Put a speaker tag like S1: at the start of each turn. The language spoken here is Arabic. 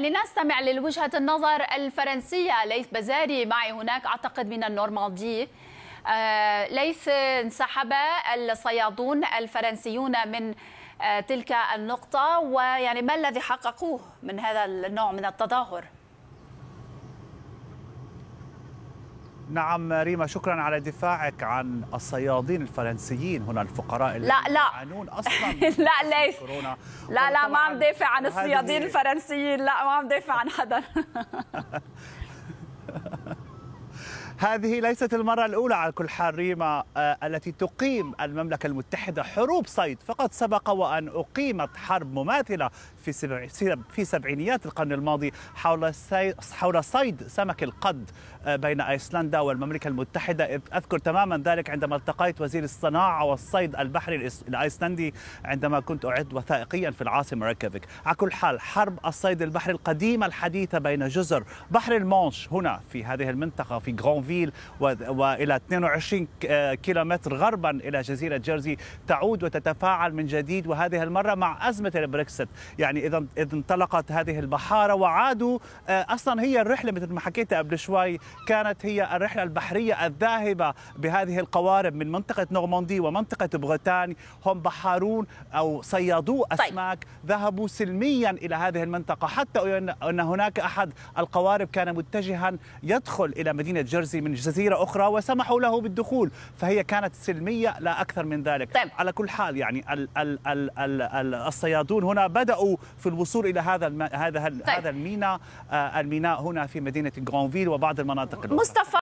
S1: لنستمع لوجهة النظر الفرنسية ليث بزاري معي هناك أعتقد من النورماندي آه، ليث انسحب الصيادون الفرنسيون من آه، تلك النقطة ويعني ما الذي حققوه من هذا النوع من التظاهر؟
S2: نعم ريما شكرا على دفاعك عن الصيادين الفرنسيين هنا الفقراء اللي لا لا
S1: يعانون اصلا لا ليش كورونا لا لا ما عم دافع عن الصيادين الفرنسيين لا ما عم دافع عن حدا
S2: هذه ليست المرة الأولى على كل حال ريما آه، التي تقيم المملكة المتحدة حروب صيد فقد سبق وأن أقيمت حرب مماثلة في سبع في سبعينيات القرن الماضي حول حول صيد سمك القد آه، بين أيسلندا والمملكة المتحدة أذكر تماما ذلك عندما التقيت وزير الصناعة والصيد البحري الأيسلندي عندما كنت أعد وثائقيا في العاصمة ريكافيك على كل حال حرب الصيد البحري القديمة الحديثة بين جزر بحر المونش هنا في هذه المنطقة في غرون لوكفيل والى 22 آه، كيلومتر غربا الى جزيره جيرزي تعود وتتفاعل من جديد وهذه المره مع ازمه البريكسيت يعني اذا اذا انطلقت هذه البحاره وعادوا آه، اصلا هي الرحله مثل ما حكيت قبل شوي كانت هي الرحله البحريه الذاهبه بهذه القوارب من منطقه نورماندي ومنطقه بغتان هم بحارون او صيادو طيب. اسماك طيب. ذهبوا سلميا الى هذه المنطقه حتى ان هناك احد القوارب كان متجها يدخل الى مدينه جيرزي الفرنسي من جزيرة أخرى وسمحوا له بالدخول فهي كانت سلمية لا أكثر من ذلك طيب. على كل حال يعني ال ال ال ال ال الصيادون هنا بدأوا في الوصول إلى هذا الم هذا طيب. هذا الميناء آه، الميناء هنا في مدينة غرانفيل وبعض المناطق الأخرى مصطفى